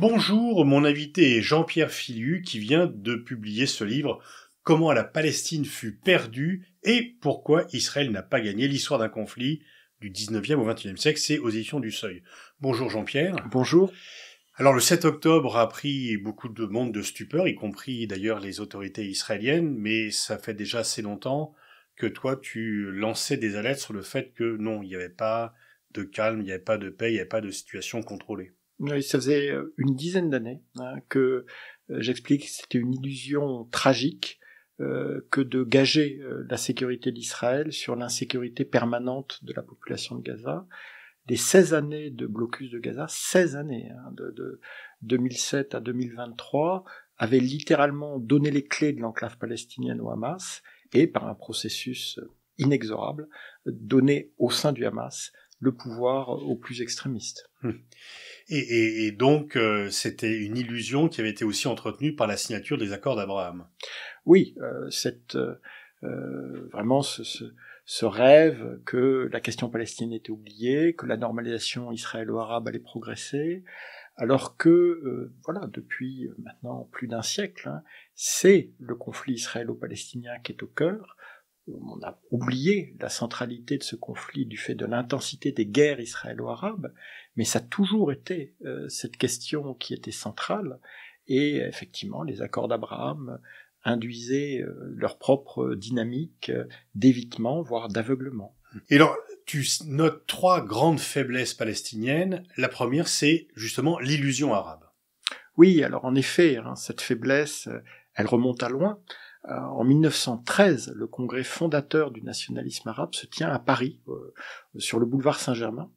Bonjour, mon invité est Jean-Pierre Filiu qui vient de publier ce livre Comment la Palestine fut perdue et pourquoi Israël n'a pas gagné l'histoire d'un conflit du 19e au 21e siècle, c'est aux éditions du Seuil. Bonjour Jean-Pierre. Bonjour. Alors le 7 octobre a pris beaucoup de monde de stupeur, y compris d'ailleurs les autorités israéliennes, mais ça fait déjà assez longtemps que toi tu lançais des alertes sur le fait que non, il n'y avait pas de calme, il n'y avait pas de paix, il n'y avait pas de situation contrôlée. Oui, ça faisait euh, une dizaine d'années hein, que euh, j'explique que c'était une illusion tragique euh, que de gager la sécurité d'Israël sur l'insécurité permanente de la population de Gaza. Les 16 années de blocus de Gaza, 16 années, hein, de, de 2007 à 2023, avaient littéralement donné les clés de l'enclave palestinienne au Hamas et par un processus inexorable, donné au sein du Hamas le pouvoir aux plus extrémistes. Hum. Et, et, donc, euh, c'était une illusion qui avait été aussi entretenue par la signature des accords d'Abraham. Oui, euh, cette, euh, vraiment ce, ce, rêve que la question palestinienne était oubliée, que la normalisation israélo-arabe allait progresser, alors que, voilà, depuis maintenant plus d'un siècle, hein, c'est le conflit israélo-palestinien qui est au cœur, on a oublié la centralité de ce conflit du fait de l'intensité des guerres israélo-arabes, mais ça a toujours été euh, cette question qui était centrale, et effectivement les accords d'Abraham induisaient euh, leur propre dynamique euh, d'évitement, voire d'aveuglement. Et alors, tu notes trois grandes faiblesses palestiniennes. La première, c'est justement l'illusion arabe. Oui, alors en effet, hein, cette faiblesse, elle remonte à loin. Euh, en 1913, le congrès fondateur du nationalisme arabe se tient à Paris, euh, sur le boulevard Saint-Germain.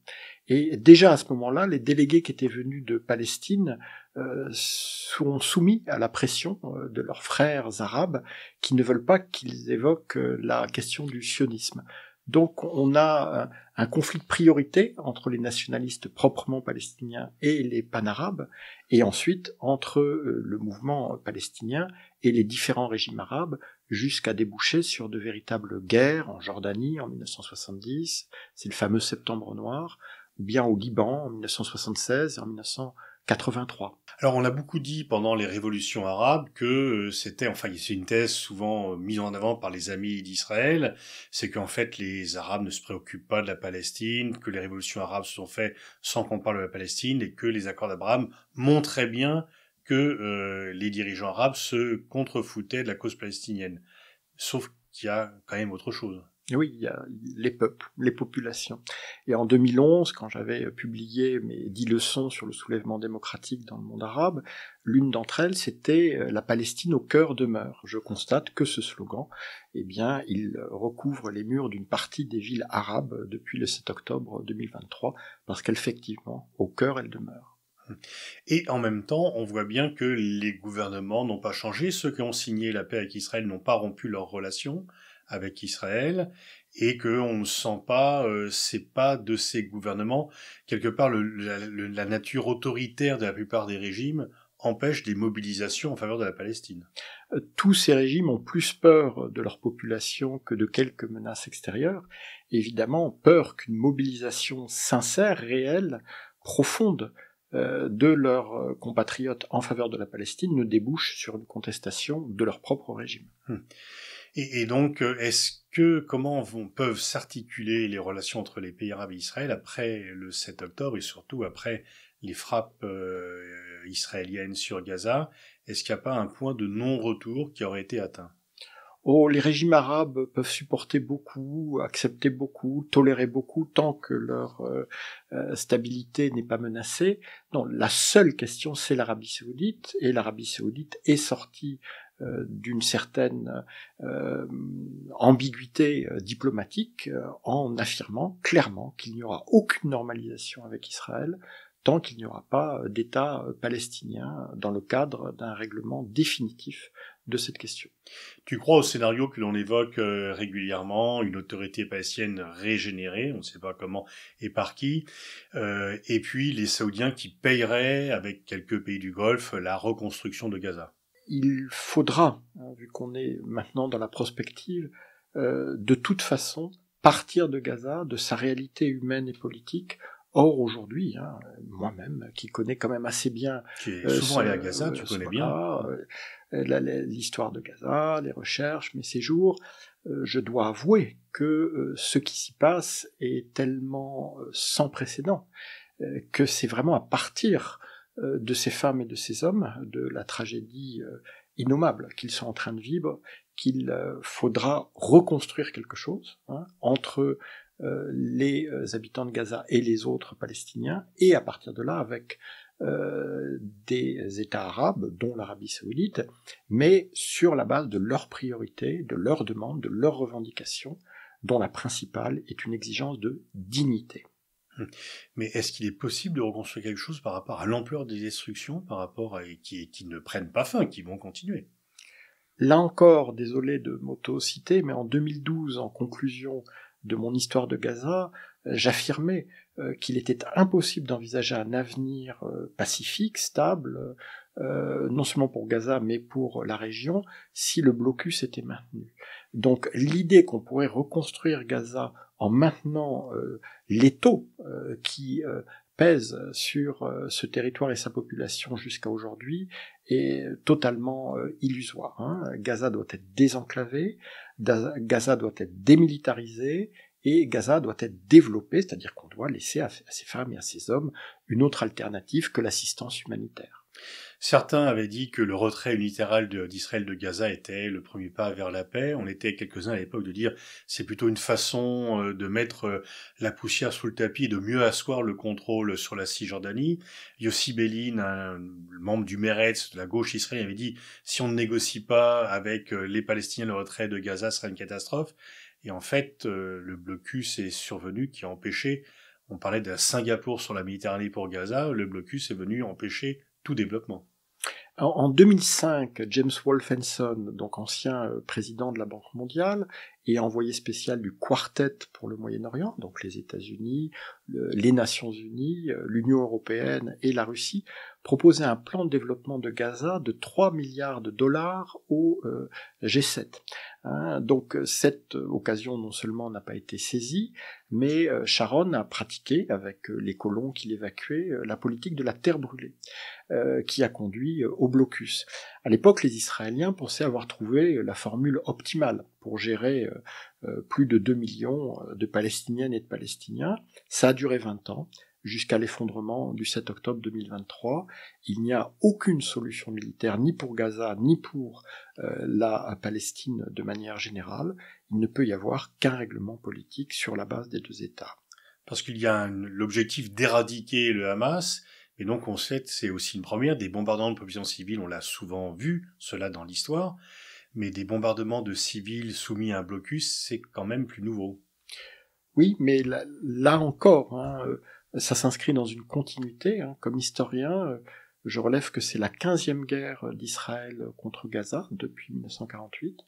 Et déjà à ce moment-là, les délégués qui étaient venus de Palestine euh, sont soumis à la pression de leurs frères arabes qui ne veulent pas qu'ils évoquent la question du sionisme. Donc on a un conflit de priorité entre les nationalistes proprement palestiniens et les panarabes, et ensuite entre euh, le mouvement palestinien et les différents régimes arabes, jusqu'à déboucher sur de véritables guerres en Jordanie en 1970, c'est le fameux Septembre noir, ou bien au Liban en 1976 et en 83. Alors on a beaucoup dit pendant les révolutions arabes que euh, c'était, enfin c'est une thèse souvent euh, mise en avant par les amis d'Israël, c'est qu'en fait les Arabes ne se préoccupent pas de la Palestine, que les révolutions arabes se sont faites sans qu'on parle de la Palestine et que les accords d'Abraham montraient bien que euh, les dirigeants arabes se contrefoutaient de la cause palestinienne. Sauf qu'il y a quand même autre chose. Oui, il y a les peuples, les populations. Et en 2011, quand j'avais publié mes dix leçons sur le soulèvement démocratique dans le monde arabe, l'une d'entre elles, c'était euh, La Palestine au cœur demeure. Je constate que ce slogan, eh bien, il recouvre les murs d'une partie des villes arabes depuis le 7 octobre 2023, parce qu'effectivement, au cœur, elle demeure. Et en même temps, on voit bien que les gouvernements n'ont pas changé, ceux qui ont signé la paix avec Israël n'ont pas rompu leurs relations, avec Israël et qu'on ne sent pas, euh, c'est pas de ces gouvernements. Quelque part, la, nature autoritaire de la plupart des régimes empêche des mobilisations en faveur de la Palestine. Euh, tous ces régimes ont plus peur de leur population que de quelques menaces extérieures, évidemment peur qu'une mobilisation sincère, réelle, profonde euh, de leurs euh, compatriotes en faveur de la Palestine ne débouche sur une contestation de leur propre régime. Hmm. Et, donc, euh, est-ce que comment vont, peuvent s'articuler les relations entre les pays arabes et Israël après le 7 octobre et surtout après les frappes israéliennes sur Gaza Est-ce qu'il n'y a pas un point de non-retour qui aurait été atteint oh, les régimes arabes peuvent supporter beaucoup, accepter beaucoup, tolérer beaucoup tant que leur euh, euh, stabilité n'est pas menacée. Non, la seule question, c'est l'Arabie saoudite, et l'Arabie saoudite est sortie euh, d'une certaine ambiguïté diplomatique en affirmant clairement qu'il n'y aura aucune normalisation avec Israël tant qu'il n'y aura pas d'État palestinien dans le cadre d'un règlement définitif de cette question. Tu crois au scénario que l'on évoque euh, régulièrement, une autorité palestinienne régénérée, on ne sait pas comment et par qui, euh, et puis les Saoudiens qui paieraient, avec quelques pays du Golfe, la reconstruction de Gaza Il faudra, hein, vu qu'on est maintenant dans la prospective, euh, de toute façon partir de Gaza, de sa réalité humaine et politique, Or aujourd'hui, hein, moi-même, qui connais quand même assez bien, souvent allé à Gaza, tu connais bien, euh, l'histoire de Gaza, les recherches, mes séjours, euh, je dois avouer que euh, ce qui s'y passe est tellement sans précédent que c'est vraiment à partir de ces femmes et de ces hommes, de la tragédie innommable qu'ils sont en train de vivre, qu'il faudra reconstruire quelque chose hein, entre les habitants de Gaza et les autres Palestiniens, et à partir de là, avec euh, des États arabes, dont l'Arabie saoudite, mais sur la base de leurs priorités, de leurs demandes, de leurs revendications, dont la principale est une exigence de dignité. Hum. Mais est-ce qu'il est possible de reconstruire quelque chose par rapport à l'ampleur des destructions, par rapport à qui, ne prennent pas fin, qui vont continuer Là encore, désolé de m'auto-citer, mais en 2012, en conclusion de mon histoire de Gaza, j'affirmais euh, qu'il était impossible d'envisager un avenir euh, pacifique, stable, euh, non seulement pour Gaza, mais pour la région, si le blocus était maintenu. Donc l'idée qu'on pourrait reconstruire Gaza en maintenant les taux qui pèsent sur ce territoire et sa population jusqu'à aujourd'hui est totalement illusoire. Hein. Gaza doit être désenclavé, Gaza doit être démilitarisé, et Gaza doit être développée, c'est-à-dire qu'on doit laisser à, ces femmes et à ces hommes une autre alternative que l'assistance humanitaire. Certains avaient dit que le retrait unilatéral d'Israël de, Gaza était le premier pas vers la paix. On était quelques-uns à l'époque de dire c'est plutôt une façon euh, de mettre euh, la poussière sous le tapis, de mieux asseoir le contrôle sur la Cisjordanie. Yossi Bellin, un membre du Meretz de la gauche israélienne, avait dit si on ne négocie pas avec euh, les Palestiniens le retrait de Gaza sera une catastrophe. Et en fait, euh, le blocus est survenu qui a empêché, on parlait de Singapour sur la Méditerranée pour Gaza, le blocus est venu empêcher tout développement. En 2005, James Wolfenson, donc ancien euh, président de la Banque mondiale et envoyé spécial du Quartet pour le Moyen-Orient, donc les États-Unis, les Nations Unies, euh, l'Union européenne et la Russie, proposait un plan de développement de Gaza de 3 milliards de dollars au G7. Hein. donc euh, cette euh, occasion non seulement n'a pas été saisie, mais euh, Sharon a pratiqué avec les colons qu'il évacuait la politique de la terre brûlée, qui a conduit au blocus. À l'époque, les Israéliens pensaient avoir trouvé la formule optimale pour gérer plus de 2 millions de Palestiniennes et de Palestiniens. Ça a duré 20 ans jusqu'à l'effondrement du 7 octobre 2023. Il n'y a aucune solution militaire ni pour Gaza ni pour euh, la Palestine de manière générale. Il ne peut y avoir qu'un règlement politique sur la base des deux États. Parce qu'il y a l'objectif d'éradiquer le Hamas. Et donc on sait, que c'est aussi une première, des bombardements de population civile, on l'a souvent vu, cela dans l'histoire, mais des bombardements de civils soumis à un blocus, c'est quand même plus nouveau. Oui, mais là, encore, hein, euh, ça s'inscrit dans une continuité. Hein, comme historien, euh, je relève que c'est la 15e guerre euh, d'Israël euh, contre Gaza depuis 1948,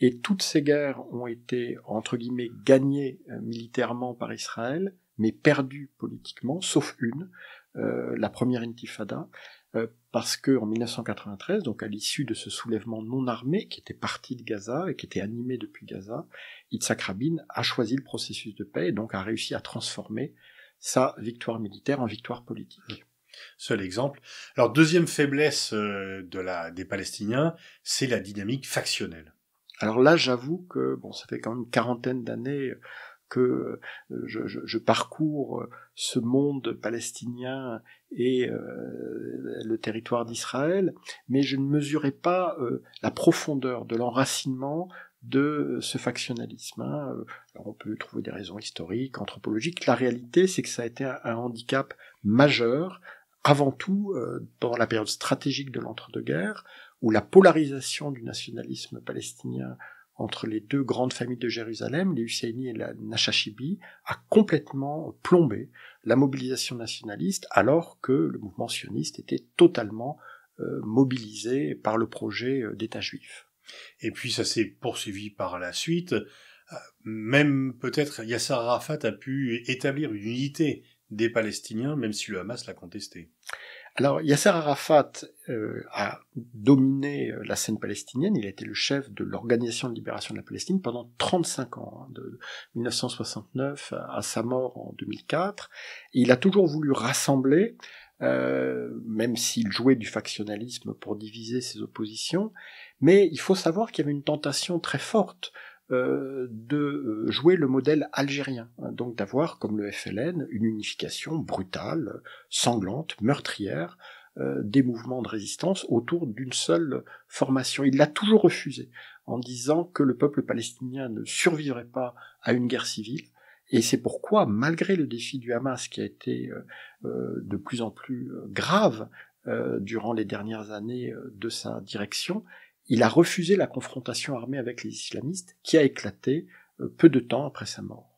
et toutes ces guerres ont été, entre guillemets, gagnées militairement par Israël, mais perdues politiquement, sauf une, la première intifada, parce que en 1993, donc à l'issue de ce soulèvement non armé qui était parti de Gaza et qui était animé depuis Gaza, Yitzhak Rabin a choisi le processus de paix et donc a réussi à transformer sa victoire militaire en victoire politique. Seul exemple. Alors deuxième faiblesse euh, de la, des Palestiniens, c'est la dynamique factionnelle. Alors là, j'avoue que bon, ça fait quand même une quarantaine d'années que euh, je, parcours euh, ce monde palestinien et le territoire d'Israël, mais je ne mesurais pas la profondeur de l'enracinement de ce factionnalisme. Hein. Euh, on peut trouver des raisons historiques, anthropologiques. La réalité, c'est que ça a été un, handicap majeur, avant tout euh, dans la période stratégique de l'entre-deux-guerres, où la polarisation du nationalisme palestinien entre les deux grandes familles de Jérusalem, les Husseini et la Nashashibi, a complètement plombé la mobilisation nationaliste, alors que le mouvement sioniste était totalement euh, mobilisé par le projet d'État juif. Et puis ça s'est poursuivi par la suite. Euh, même peut-être Yasser Arafat a pu établir une unité des Palestiniens, même si le Hamas l'a contesté. Alors Yasser Arafat euh, a dominé euh, la scène palestinienne, il a été le chef de l'Organisation de libération de la Palestine pendant 35 ans, hein, de 1969 à sa mort en 2004. il a toujours voulu rassembler, même s'il jouait du factionnalisme pour diviser ses oppositions, mais il faut savoir qu'il y avait une tentation très forte euh, de euh, jouer le modèle algérien, hein, donc d'avoir, comme le FLN, une unification brutale, sanglante, meurtrière, euh, des mouvements de résistance autour d'une seule formation. Il l'a toujours refusé, en disant que le peuple palestinien ne survivrait pas à une guerre civile, et c'est pourquoi, malgré le défi du Hamas qui a été de plus en plus grave durant les dernières années de sa direction, il a refusé la confrontation armée avec les islamistes qui a éclaté euh, peu de temps après sa mort.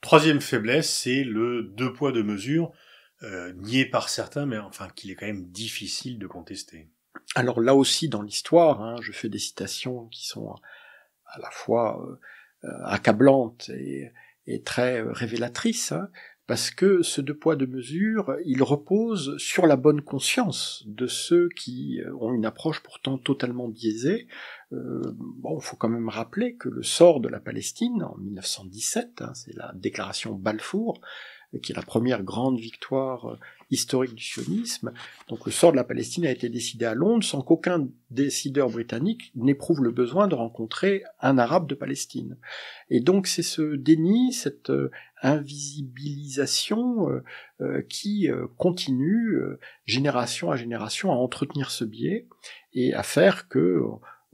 Troisième faiblesse, c'est le deux poids deux mesures, euh, nié par certains, mais enfin qu'il est quand même difficile de contester. Alors là aussi dans l'histoire, hein, je fais des citations qui sont à la fois euh, accablantes et, très révélatrices. Hein parce que ce deux poids deux mesures, il repose sur la bonne conscience de ceux qui euh, ont une approche pourtant totalement biaisée. Euh, bon, il faut quand même rappeler que le sort de la Palestine en 1917, hein, c'est la déclaration Balfour, qui est la première grande victoire euh, historique du sionisme. Donc le sort de la Palestine a été décidé à Londres sans qu'aucun décideur britannique n'éprouve le besoin de rencontrer un arabe de Palestine. Et donc c'est ce déni, cette euh, invisibilisation euh, qui continue génération à génération à entretenir ce biais et à faire que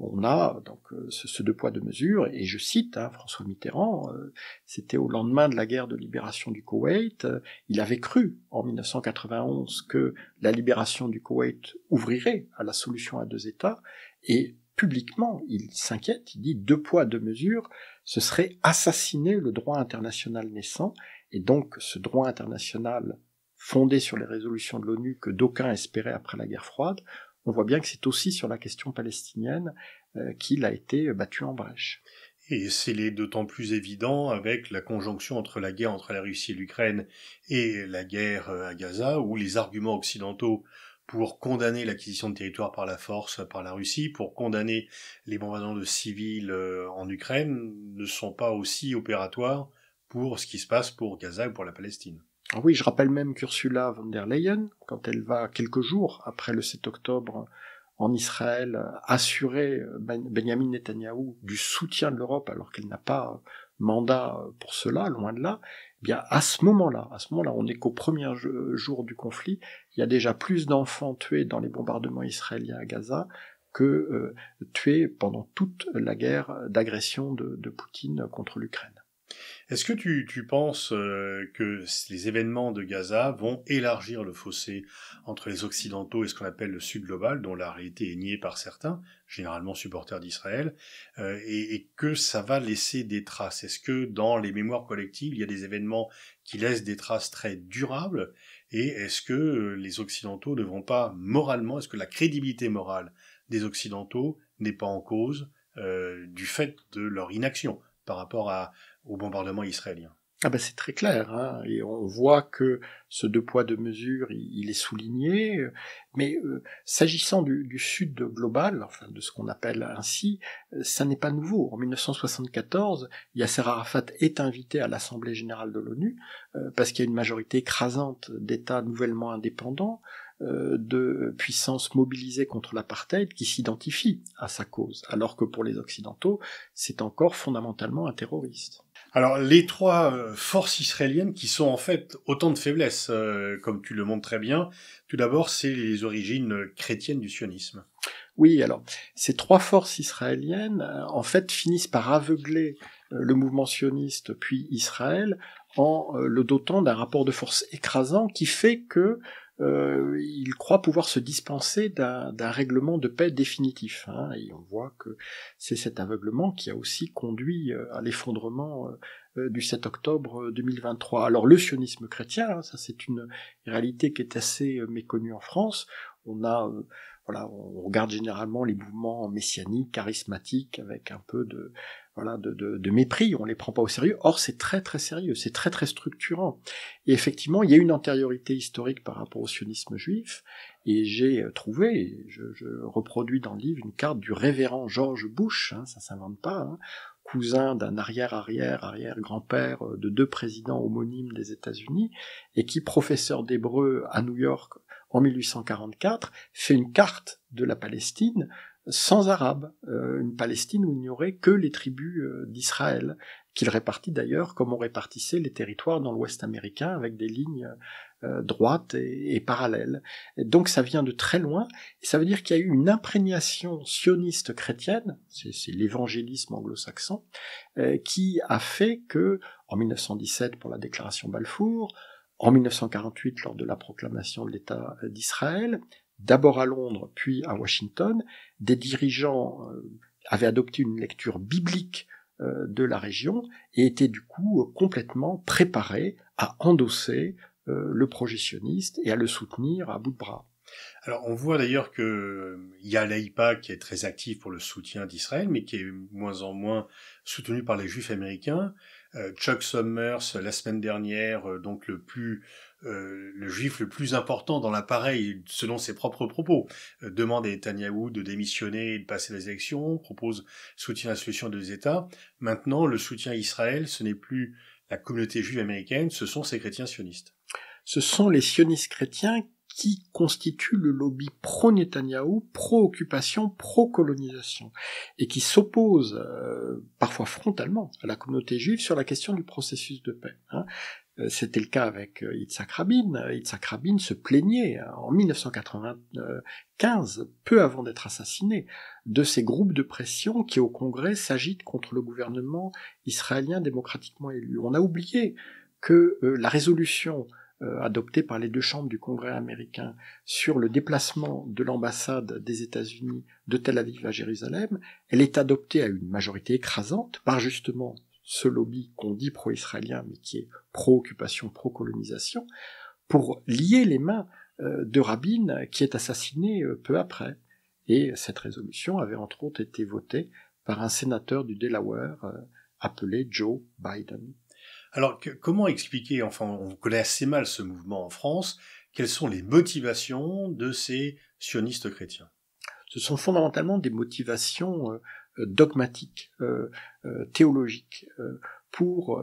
on a donc euh, ce, deux poids deux mesures, et je cite hein, François Mitterrand, euh, c'était au lendemain de la guerre de libération du Koweït, euh, il avait cru en 1991 que la libération du Koweït ouvrirait à la solution à deux États, et publiquement il s'inquiète, il dit deux poids deux mesures, ce serait assassiner le droit international naissant, et donc ce droit international fondé sur les résolutions de l'ONU que d'aucuns espéraient après la guerre froide, on voit bien que c'est aussi sur la question palestinienne euh, qu'il a été euh, battu en brèche. Et c'est d'autant plus évident avec la conjonction entre la guerre entre la Russie et l'Ukraine et la guerre euh, à Gaza, où les arguments occidentaux pour condamner l'acquisition de territoire par la force par la Russie, pour condamner les bombardements de civils en Ukraine, ne sont pas aussi opératoires pour ce qui se passe pour Gaza ou pour la Palestine. Ah oui, je rappelle même qu'Ursula von der Leyen, quand elle va quelques jours après le 7 octobre en Israël, euh, assurer euh, ben-, Benjamin Netanyahou du soutien de l'Europe alors qu'elle n'a pas euh, mandat pour cela, loin de là, eh bien à ce moment-là, à ce moment-là, on est qu'au premier jour du conflit, il y a déjà plus d'enfants tués dans les bombardements israéliens à Gaza que tués pendant toute la guerre d'agression de Poutine contre l'Ukraine. Est-ce que tu, penses euh, que les événements de Gaza vont élargir le fossé entre les Occidentaux et ce qu'on appelle le Sud global, dont la réalité est niée par certains, généralement supporters d'Israël, euh, et, que ça va laisser des traces Est-ce que dans les mémoires collectives, il y a des événements qui laissent des traces très durables Et est-ce que euh, les Occidentaux ne vont pas moralement, est-ce que la crédibilité morale des Occidentaux n'est pas en cause du fait de leur inaction par rapport au bombardement israélien. Ah ben c'est très clair, hein. et on voit que ce deux poids deux mesures, il, est souligné. Mais euh, s'agissant du, Sud global, enfin de ce qu'on appelle ainsi, euh, ça n'est pas nouveau. En 1974, Yasser Arafat est invité à l'Assemblée générale de l'ONU euh, parce qu'il y a une majorité écrasante d'États nouvellement indépendants euh, de puissance mobilisée contre l'apartheid qui s'identifie à sa cause, alors que pour les Occidentaux, c'est encore fondamentalement un terroriste. Alors les trois euh, forces israéliennes qui sont en fait autant de faiblesses, euh, comme tu le montres très bien, tout d'abord c'est les origines chrétiennes du sionisme. Oui, alors ces trois forces israéliennes en fait finissent par aveugler le mouvement sioniste puis Israël en le dotant d'un rapport de force écrasant qui fait que euh, il croit pouvoir se dispenser d'un règlement de paix définitif. Hein, et on voit que c'est cet aveuglement qui a aussi conduit euh, à l'effondrement euh, du 7 octobre 2023. Alors le sionisme chrétien, hein, ça c'est une réalité qui est assez méconnue en France. On a voilà, on regarde généralement les mouvements messianiques, charismatiques, avec un peu de, de, mépris, on les prend pas au sérieux. Or, c'est très très sérieux, c'est très très structurant. Et effectivement, il y a une antériorité historique par rapport au sionisme juif. Et j'ai euh, trouvé, je, reproduis dans le livre une carte du révérend George Bush, ça hein, ça s'invente pas, hein, cousin d'un arrière-arrière-arrière-grand-père euh, de deux présidents homonymes des États-Unis, et qui, professeur d'hébreu à New York en 1844, fait une carte de la Palestine sans Arabes, euh, une Palestine où il n'y aurait que les tribus euh, d'Israël, qu'il répartit d'ailleurs comme on répartissait les territoires dans l'Ouest américain avec des lignes euh, droites et, parallèles. donc ça vient de très loin, et ça veut dire qu'il y a eu une imprégnation sioniste chrétienne, c'est l'évangélisme anglo-saxon, qui a fait que, en 1917 pour la déclaration Balfour, en 1948 lors de la proclamation de l'État d'Israël, d'abord à Londres, puis à Washington, des dirigeants euh, avaient adopté une lecture biblique euh, de la région et étaient du coup euh, complètement préparés à endosser le projectionniste et à le soutenir à bout de bras. Alors on voit d'ailleurs que il y a l'AIPA qui est très actif pour le soutien d'Israël, mais qui est moins en moins soutenu par les Juifs américains. Chuck Summers, la semaine dernière, donc le plus euh, le juif le plus important dans l'appareil, selon ses propres propos. Euh, demande à Netanyahou de démissionner et de passer les élections, propose soutien à la solution des États. Maintenant, le soutien à Israël, ce n'est plus la communauté juive américaine, ce sont ces chrétiens sionistes. Ce sont les sionistes chrétiens qui constituent le lobby pro-Netanyahou, pro-occupation, pro-colonisation, et qui s'opposent euh, parfois frontalement à la communauté juive sur la question du processus de paix. Hein. Euh, c'était le cas avec Yitzhak euh, Rabin. Euh, Itzhak Rabin se plaignait hein, en 1995, peu avant d'être assassiné, de ces groupes de pression qui au Congrès s'agitent contre le gouvernement israélien démocratiquement élu. On a oublié que la résolution adoptée par les deux chambres du Congrès américain sur le déplacement de l'ambassade des États-Unis de Tel Aviv à Jérusalem, elle est adoptée à une majorité écrasante par justement ce lobby qu'on dit pro-israélien, mais qui est pro-occupation, pro-colonisation, pour lier les mains euh, de Rabin qui est assassiné euh, peu après. Et cette résolution avait entre autres été votée par un sénateur du Delaware euh, appelé Joe Biden. Alors comment expliquer, enfin on connaît assez mal ce mouvement en France, quelles sont les motivations de ces sionistes chrétiens Ce sont fondamentalement des motivations dogmatique, euh, euh, théologique. Euh, pour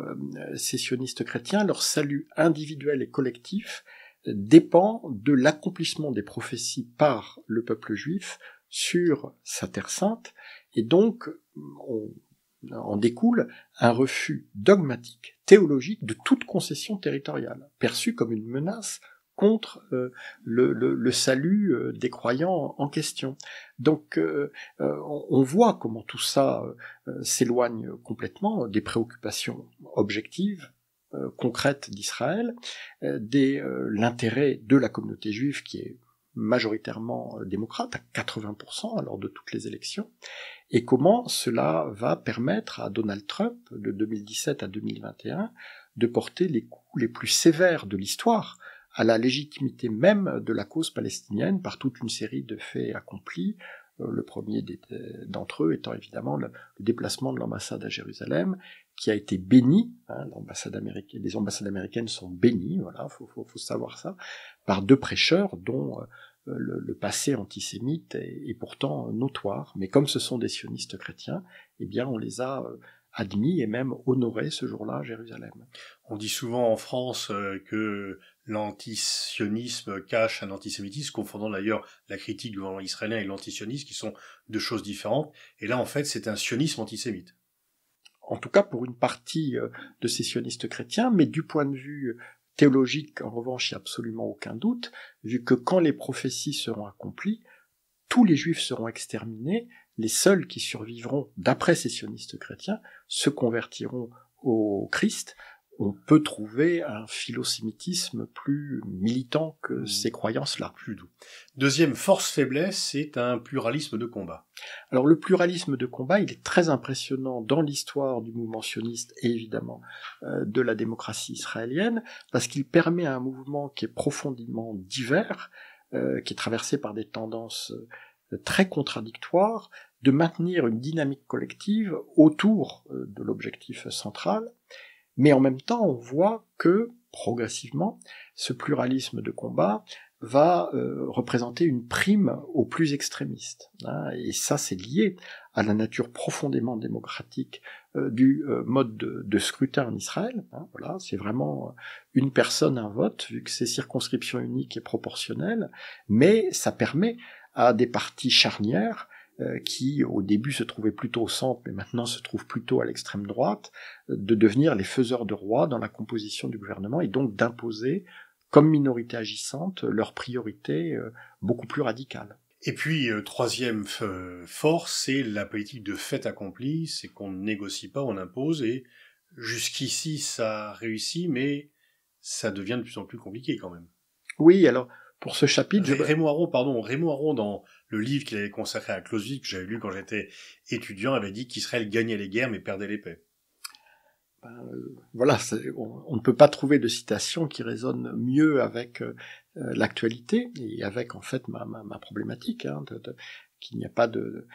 ces sionistes chrétiens, leur salut individuel et collectif dépend de l'accomplissement des prophéties par le peuple juif sur sa terre sainte, et donc on en découle un refus dogmatique, théologique de toute concession territoriale, perçue comme une menace contre euh, le, salut euh, des croyants en question. Donc euh, on voit comment tout ça s'éloigne complètement des préoccupations objectives concrètes d'Israël, des l'intérêt de la communauté juive qui est majoritairement démocrate, à 80% lors de toutes les élections, et comment cela va permettre à Donald Trump, de 2017 à 2021, de porter les coups les plus sévères de l'histoire à la légitimité même de la cause palestinienne par toute une série de faits accomplis, euh, le premier euh, d'entre eux étant évidemment le, déplacement de l'ambassade à Jérusalem, qui a été béni, hein, l'ambassade américaine, les ambassades américaines sont bénies, voilà, faut, savoir ça, par deux prêcheurs dont euh, le, passé antisémite est, pourtant notoire, mais comme ce sont des sionistes chrétiens, eh bien on les a admis et même honorés ce jour-là à Jérusalem. On dit souvent en France que l'antisionisme cache un antisémitisme, confondant d'ailleurs la critique du gouvernement israélien et l'antisionisme, qui sont deux choses différentes. Et là, en fait, c'est un sionisme antisémite. En tout cas, pour une partie euh, de ces sionistes chrétiens, mais du point de vue euh, théologique, en revanche, il n'y a absolument aucun doute, vu que quand les prophéties seront accomplies, tous les juifs seront exterminés, les seuls qui survivront, d'après ces sionistes chrétiens, se convertiront au Christ, on peut trouver un philosémitisme plus militant que mmh. ces croyances-là. Plus doux. Deuxième force-faiblesse, c'est un pluralisme de combat. Alors le pluralisme de combat, il est très impressionnant dans l'histoire du mouvement sioniste et évidemment euh, de la démocratie israélienne, parce qu'il permet à un mouvement qui est profondément divers, euh, qui est traversé par des tendances euh, très contradictoires, de maintenir une dynamique collective autour de l'objectif central mais en même temps, on voit que, progressivement, ce pluralisme de combat va euh, représenter une prime aux plus extrémistes. Hein. et ça, c'est lié à la nature profondément démocratique euh, du euh, mode de, scrutin en Israël. Hein. voilà, c'est vraiment une personne, un vote, vu que c'est circonscription unique et proportionnelle, mais ça permet à des partis charnières euh, qui au début se trouvaient plutôt au centre, mais maintenant se trouvent plutôt à l'extrême droite, euh, de devenir les faiseurs de roi dans la composition du gouvernement et donc d'imposer, comme minorité agissante, leurs priorités euh, beaucoup plus radicales. Et puis, troisième force, c'est la politique de fait accompli, c'est qu'on ne négocie pas, on impose, et jusqu'ici ça réussit, mais ça devient de plus en plus compliqué quand même. Oui, alors pour ce chapitre. Raymond Aron, pardon, Raymond Aron dans le livre qu'il avait consacré à Clausewitz que j'avais lu quand j'étais étudiant avait dit qu'Israël gagnait les guerres mais perdait les paix. Ben, euh, voilà, on, ne peut pas trouver de citation qui résonne mieux avec euh, euh, l'actualité et avec en fait ma, problématique hein, qu'il n'y a pas de,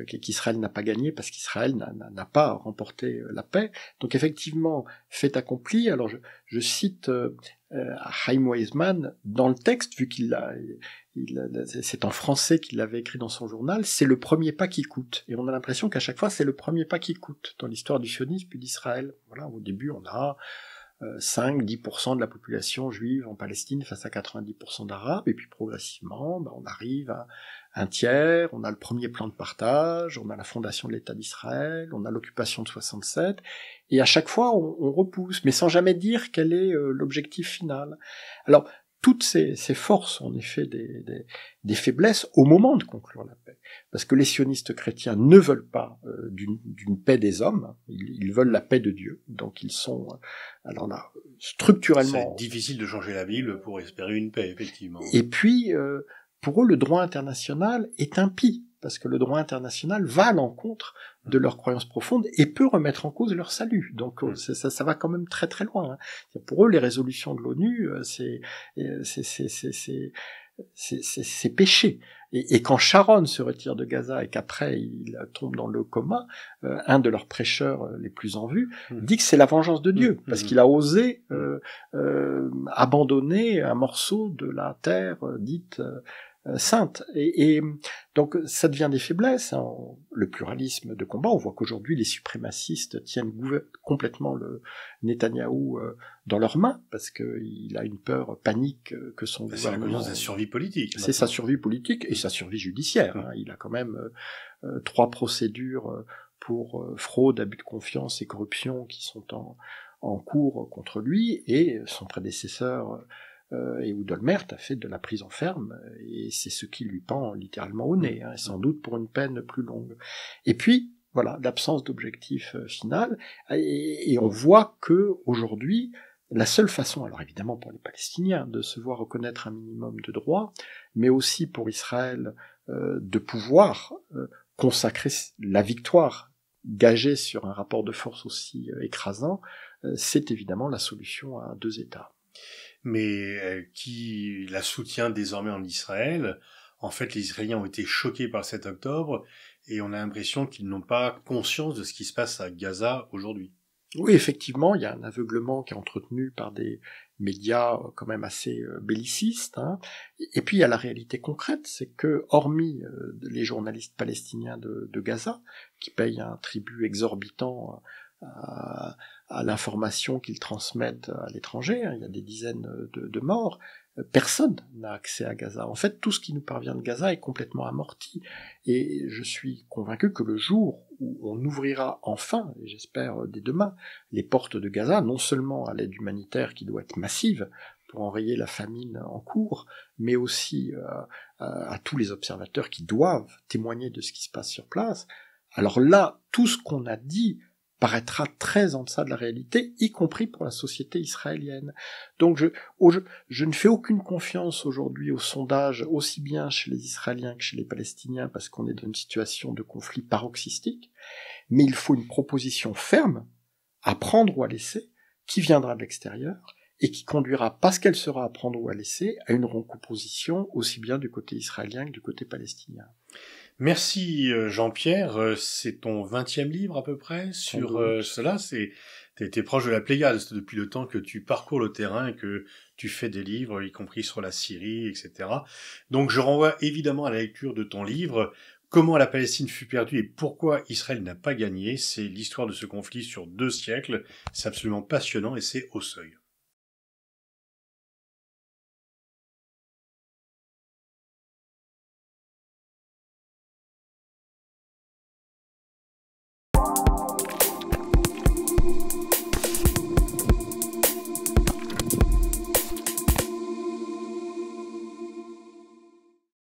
qu'Israël n'a pas gagné parce qu'Israël n'a pas remporté euh, la paix. Donc effectivement, fait accompli. Alors je, cite euh, euh Haïm Weizmann dans le texte, vu qu'il c'est en français qu'il l'avait écrit dans son journal, c'est le premier pas qui coûte. Et on a l'impression qu'à chaque fois, c'est le premier pas qui coûte dans l'histoire du sionisme et d'Israël. Voilà, au début, on a 5-10% euh, de la population juive en Palestine face à 90% d'Arabes, et puis progressivement, bah, on arrive à un tiers, on a le premier plan de partage, on a la fondation de l'État d'Israël, on a l'occupation de 67, et à chaque fois on, repousse, mais sans jamais dire quel est euh, l'objectif final. Alors toutes ces, ces, forces, en effet, des, faiblesses au moment de conclure la paix. Parce que les sionistes chrétiens ne veulent pas euh, d'une paix des hommes, ils, veulent la paix de Dieu. Donc ils sont, euh, alors là, structurellement... C'est difficile de changer la Bible pour espérer une paix, effectivement. Et puis, euh, pour eux, le droit international est impie parce que le droit international va à l'encontre de leurs croyances profondes et peut remettre en cause leur salut. Donc euh, mm. ça, ça, va quand même très très loin. Hein. Pour eux, les résolutions de l'ONU, euh, euh, c'est péché. Et, quand Sharon se retire de Gaza et qu'après il tombe dans le coma, un de leurs prêcheurs les plus en vue mm. dit que c'est la vengeance de Dieu, mm. parce qu'il a osé abandonner un morceau de la terre dite euh, sainte. Et, donc ça devient des faiblesses. Hein. Le pluralisme de combat, on voit qu'aujourd'hui les suprémacistes tiennent complètement le Netanyahou euh, dans leurs mains parce qu'il a une peur panique euh, que son bah, C'est sa survie politique. C'est sa survie politique et sa survie judiciaire. Hein. Il a quand même trois procédures pour fraude, abus de confiance et corruption qui sont en cours contre lui et son prédécesseur. Euh, et où Dolmert a fait de la prise en ferme, et c'est ce qui lui pend littéralement au nez, hein, sans doute pour une peine plus longue. Et puis, voilà, l'absence d'objectif euh, final, et, on voit que aujourd'hui, la seule façon, alors évidemment pour les Palestiniens, de se voir reconnaître un minimum de droits, mais aussi pour Israël euh, de pouvoir consacrer la victoire gagée sur un rapport de force aussi écrasant, c'est évidemment la solution à deux États mais euh, qui la soutient désormais en Israël. En fait, les Israéliens ont été choqués par cet octobre et on a l'impression qu'ils n'ont pas conscience de ce qui se passe à Gaza aujourd'hui. Oui, effectivement, il y a un aveuglement qui est entretenu par des médias euh, quand même assez euh, bellicistes. Hein. Et puis il y a la réalité concrète, c'est que hormis les journalistes palestiniens de, de Gaza, qui payent un tribut exorbitant à, à l'information qu'ils transmettent à l'étranger. Hein, il y a des dizaines de, morts. Euh, personne n'a accès à Gaza. En fait, tout ce qui nous parvient de Gaza est complètement amorti. Et je suis convaincu que le jour où on ouvrira enfin, et j'espère dès demain, les portes de Gaza, non seulement à l'aide humanitaire qui doit être massive, pour enrayer la famine en cours, mais aussi euh, à tous les observateurs qui doivent témoigner de ce qui se passe sur place. Alors là, tout ce qu'on a dit paraîtra très en deçà de la réalité, y compris pour la société israélienne. Donc je, ne fais aucune confiance aujourd'hui au sondages, aussi bien chez les Israéliens que chez les Palestiniens, parce qu'on est dans une situation de conflit paroxystique, mais il faut une proposition ferme, à prendre ou à laisser, qui viendra de l'extérieur, et qui conduira, parce qu'elle sera à prendre ou à laisser, à une recomposition aussi bien du côté israélien que du côté palestinien. Merci euh, Jean-Pierre, euh, c'est ton vingtième livre à peu près sur euh, cela. C'est t'as été proche de la Pléiade depuis le temps que tu parcours le terrain et que tu fais des livres, y compris sur la Syrie, etc. Donc je renvoie évidemment à la lecture de ton livre. Comment la Palestine fut perdue et pourquoi Israël n'a pas gagné, c'est l'histoire de ce conflit sur deux siècles. C'est absolument passionnant et c'est au seuil.